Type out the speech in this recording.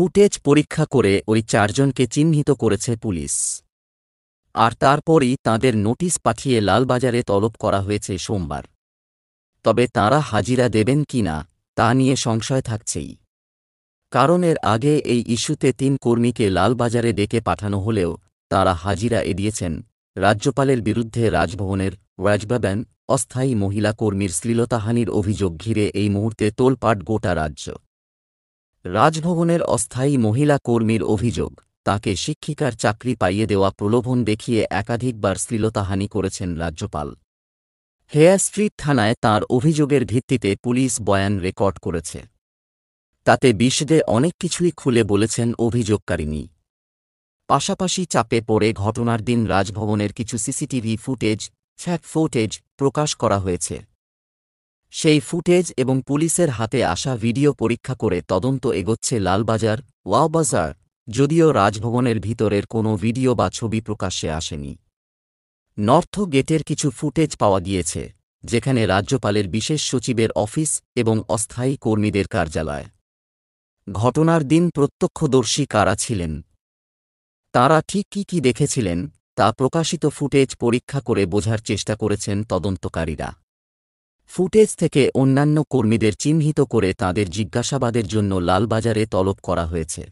footage পরীক্ষা করে ওই চারজনকে চিহ্নিত করেছে পুলিশ আর তারপরই তাদের নোটিশ পাঠিয়ে লালবাজারে তলব করা হয়েছে সোমবার তবে তারা হাজিরা দেবেন কি না তা নিয়ে সংশয় থাকছেই কারণের আগে এই ইস্যুতে তিন কর্মীকে লালবাজারে ডেকে পাঠানো হলেও তারা হাজিরা এড়িয়েছেন রাজ্যপালের বিরুদ্ধে রাজভবনের ওয়াজবাবেন অস্থায়ী মহিলা কর্মীর শ্লীলতাহানির অভিযোগ ঘিরে এই মুহূর্তে তোলপাট গোটা রাজ্য রাজভবনের অস্থায়ী মহিলা কর্মীর অভিযোগ তাকে শিক্ষিকার চাকরি পাইয়ে দেওয়া প্রলোভন দেখিয়ে একাধিকবার শ্লীলতাহানি করেছেন রাজ্যপাল হেয়ার স্ট্রিট থানায় তার অভিযোগের ভিত্তিতে পুলিশ বয়ান রেকর্ড করেছে তাতে বিশদে অনেক কিছুই খুলে বলেছেন অভিযোগকারিনী পাশাপাশি চাপে পড়ে ঘটনার দিন রাজভবনের কিছু সিসিটিভি ফুটেজ ফ্যাট ফুটেজ প্রকাশ করা হয়েছে সেই ফুটেজ এবং পুলিশের হাতে আসা ভিডিও পরীক্ষা করে তদন্ত এগোচ্ছে লালবাজার ওয়াওবাজার যদিও রাজভবনের ভিতরের কোনো ভিডিও বা ছবি প্রকাশ্যে আসেনি নর্থ গেটের কিছু ফুটেজ পাওয়া গিয়েছে যেখানে রাজ্যপালের বিশেষ সচিবের অফিস এবং অস্থায়ী কর্মীদের কার্যালয় ঘটনার দিন প্রত্যক্ষদর্শী কারা ছিলেন তারা ঠিক কী কী দেখেছিলেন তা প্রকাশিত ফুটেজ পরীক্ষা করে বোঝার চেষ্টা করেছেন তদন্তকারীরা ফুটেজ থেকে অন্যান্য কর্মীদের চিহ্নিত করে তাদের জিজ্ঞাসাবাদের জন্য লালবাজারে তলব করা হয়েছে